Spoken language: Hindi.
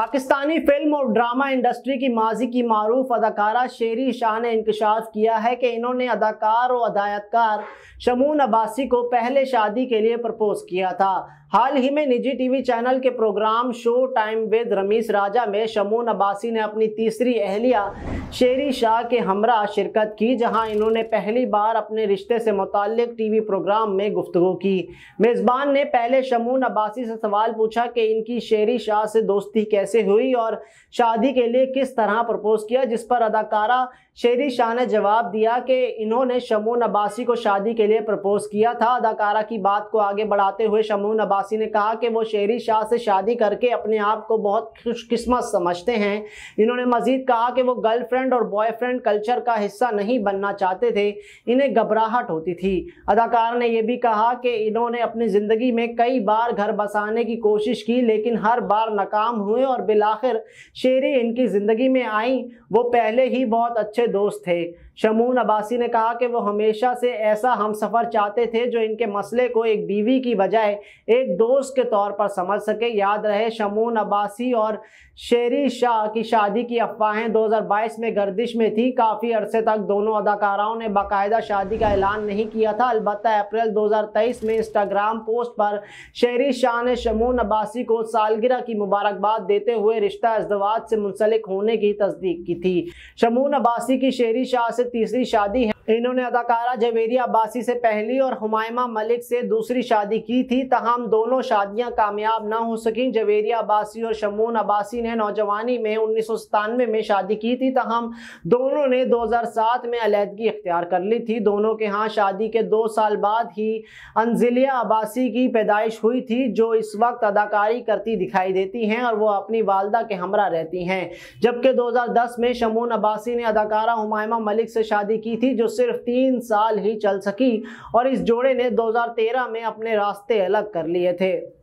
पाकिस्तानी फिल्म और ड्रामा इंडस्ट्री की माजी की मरूफ अदाकारा शेरी शाह ने इंकशाफ किया है कि इन्होंने अदाकार और अदायतकार शमून अब्बासी को पहले शादी के लिए प्रपोज किया था हाल ही में निजी टीवी चैनल के programme show time with Rameez Raja में शमून अब्बासी ने अपनी तीसरी अहलिया शेरी शाह के हमरा शिरकत की जहां इन्होंने पहली बार अपने रिश्ते से टी टीवी प्रोग्राम में गुफ्तु की मेज़बान ने पहले शमून अब्बासी से सवाल पूछा कि इनकी शेरी शाह से दोस्ती कैसे कैसे हुई और शादी के लिए किस तरह प्रपोज किया जिस पर अदाकारा शेरी शाह ने जवाब दिया कि इन्होंने शमू नबासी को शादी के लिए प्रपोज किया था अदाकारा की बात को आगे बढ़ाते हुए शमू नबासी ने कहा कि वो शेरी शाह से शादी करके अपने आप को बहुत खुशकस्मत समझते हैं इन्होंने मजीद कहा कि वो गर्लफ्रेंड और बॉयफ्रेंड कल्चर का हिस्सा नहीं बनना चाहते थे इन्हें घबराहट होती थी अदाकारा ने यह भी कहा कि इन्होंने अपनी ज़िंदगी में कई बार घर बसाने की कोशिश की लेकिन हर बार नाकाम हुए और और बिलाखिर शेरें इनकी ज़िंदगी में आईं वो पहले ही बहुत अच्छे दोस्त थे शमून अब्बासी ने कहा कि वो हमेशा से ऐसा हम सफ़र चाहते थे जो इनके मसले को एक बीवी की बजाय एक दोस्त के तौर पर समझ सके याद रहे शमून अब्बासी और शेरी शाह की शादी की अफवाहें 2022 में गर्दिश में थी काफ़ी अरसे तक दोनों अदाकाराओं ने बाकायदा शादी का ऐलान नहीं किया था अलबत् अप्रैल 2023 में इंस्टाग्राम पोस्ट पर शेरी शाह ने शमून अब्बासी को सालगिरह की मुबारकबाद देते देते हुए रिश्ता अजदवाज से मुंसलिक होने की तस्दीक की थी शमून अब्बासी की शेरी शाह से तीसरी शादी है इन्होंने अदाकारा जवेरी अब्बासी से पहली और हुमायमा मलिक से दूसरी शादी की थी तहम दोनों शादियां कामयाब ना हो सकें जवेरिया अब्बासी और शमून अब्बासी ने नौजवानी में उन्नीस में शादी की थी तहम दोनों ने 2007 में अलीहदगी इख्तियार कर ली थी दोनों के यहाँ शादी के दो साल बाद ही अंजिलिया अब्बासी की पैदाइश हुई थी जो इस वक्त अदाकारी करती दिखाई देती हैं और वो अपनी वालदा के हमरा रहती हैं जबकि दस में शमून अब्बासी ने अदाकारा हुमायमा मलिक से शादी की थी जो सिर्फ तीन साल ही चल सकी और इस जोड़े ने 2013 में अपने रास्ते अलग कर लिए थे